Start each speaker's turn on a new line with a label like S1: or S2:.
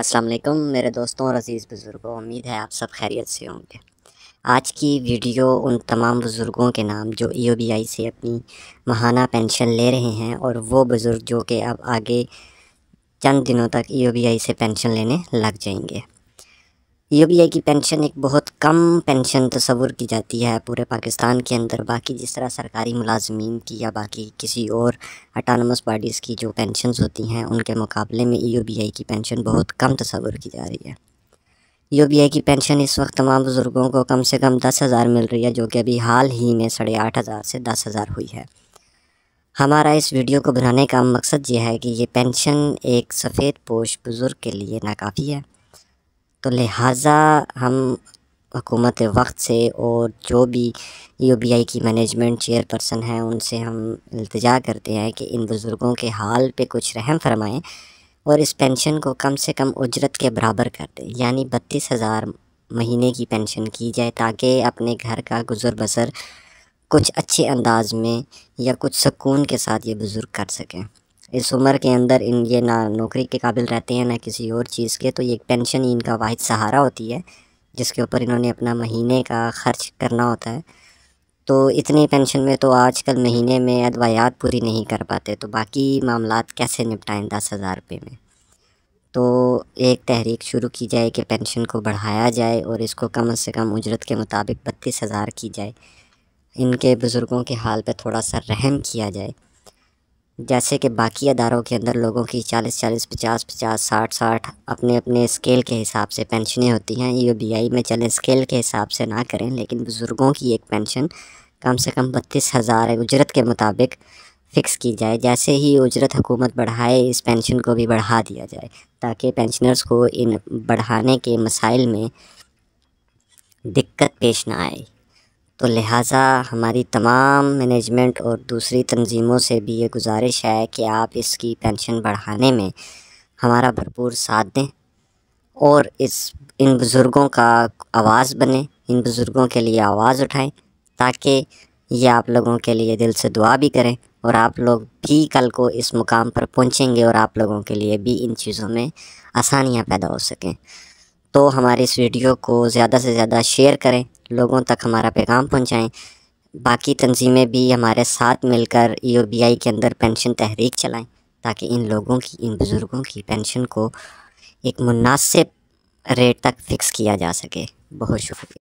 S1: अस्सलाम वालेकुम मेरे दोस्तों और अज़ीज़ बुज़ुर्गों उम्मीद है आप सब खैरियत से होंगे आज की वीडियो उन तमाम बुज़ुर्गों के नाम जो ई e से अपनी महाना पेंशन ले रहे हैं और वो बुज़ुर्ग जो कि अब आगे चंद दिनों तक ई e से पेंशन लेने लग जाएंगे यू की पेंशन एक बहुत कम पेंशन तस्वूर की जाती है पूरे पाकिस्तान के अंदर बाकी जिस तरह सरकारी मुलाजमीन की या बाकी किसी और अटानमस बॉडीज़ की जो पेंशन होती हैं उनके मुकाबले में यू की पेंशन बहुत कम तस्वूर की जा रही है यू की पेंशन इस वक्त तमाम बुज़ुर्गों को कम से कम दस हज़ार मिल रही है जो कि अभी हाल ही में साढ़े आठ हज़ार से दस हज़ार हुई है हमारा इस वीडियो को बनाने का मकसद यह है कि ये पेंशन एक सफ़ेद पोश बुज़ुर्ग के लिए नाकाफ़ी है तो लिहाजा हम हकूमत वक्त से और जो भी यू बी आई की मैनेजमेंट चेयरपर्सन हैं उनसे हम इल्तजा करते हैं कि इन बुज़ुर्गों के हाल पे कुछ रहम फरमाएं और इस पेंशन को कम से कम उजरत के बराबर कर दें यानी बत्तीस हज़ार महीने की पेंशन की जाए ताकि अपने घर का गुजर बसर कुछ अच्छे अंदाज में या कुछ सुकून के साथ ये बुज़ुर्ग कर सकें इस उम्र के अंदर इन ये ना नौकरी के काबिल रहते हैं ना किसी और चीज़ के तो ये पेंशन ही इनका वाद सहारा होती है जिसके ऊपर इन्होंने अपना महीने का खर्च करना होता है तो इतनी पेंशन में तो आजकल महीने में अदवायात पूरी नहीं कर पाते तो बाकी मामला कैसे निपटाएं दस हज़ार रुपये में तो एक तहरीक शुरू की जाए कि पेंशन को बढ़ाया जाए और इसको कम से कम उजरत के मुताबिक बत्तीस हज़ार की जाए इनके बुज़ुर्गों के हाल पर थोड़ा सा रहम किया जाए जैसे कि बाकी अदारों के अंदर लोगों की चालीस चालीस पचास पचास साठ साठ अपने अपने स्केल के हिसाब से पेंशनें होती हैं यू बी आई में चलें स्केल के हिसाब से ना करें लेकिन बुज़ुर्गों की एक पेंशन कम से कम बत्तीस हज़ार उजरत के मुताबिक फ़िक्स की जाए जैसे ही उजरत हुकूमत बढ़ाए इस पेंशन को भी बढ़ा दिया जाए ताकि पेंशनर्स को इन बढ़ाने के मसाइल में दिक्कत पेश ना आए तो लिहाजा हमारी तमाम मैनेजमेंट और दूसरी तंजीमों से भी ये गुजारिश है कि आप इसकी पेंशन बढ़ाने में हमारा भरपूर साथ दें और इस इन बुज़ुर्गों का आवाज़ बने इन बुज़ुर्गों के लिए आवाज़ उठाएं ताकि ये आप लोगों के लिए दिल से दुआ भी करें और आप लोग भी कल को इस मुकाम पर पहुंचेंगे और आप लोगों के लिए भी इन चीज़ों में आसानियाँ पैदा हो सकें तो हमारी इस वीडियो को ज़्यादा से ज़्यादा शेयर करें लोगों तक हमारा पैगाम पहुँचाएँ बाकी तंजीमें भी हमारे साथ मिलकर ई के अंदर पेंशन तहरीक चलाएँ ताकि इन लोगों की इन बुज़ुर्गों की पेंशन को एक मुनासिब रेट तक फ़िक्स किया जा सके बहुत शुक्रिया